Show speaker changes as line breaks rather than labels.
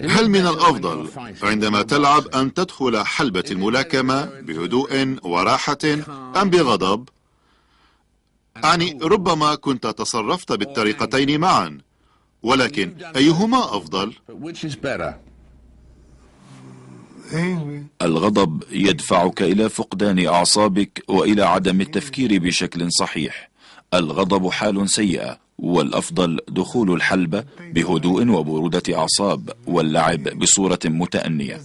هل من الأفضل عندما تلعب أن تدخل حلبة الملاكمة بهدوء وراحة أم بغضب؟ أعني ربما كنت تصرفت بالطريقتين معا ولكن
أيهما أفضل؟ الغضب يدفعك إلى فقدان أعصابك وإلى عدم التفكير بشكل صحيح الغضب حال سيئة والأفضل دخول الحلبة بهدوء وبرودة أعصاب واللعب بصورة متأنية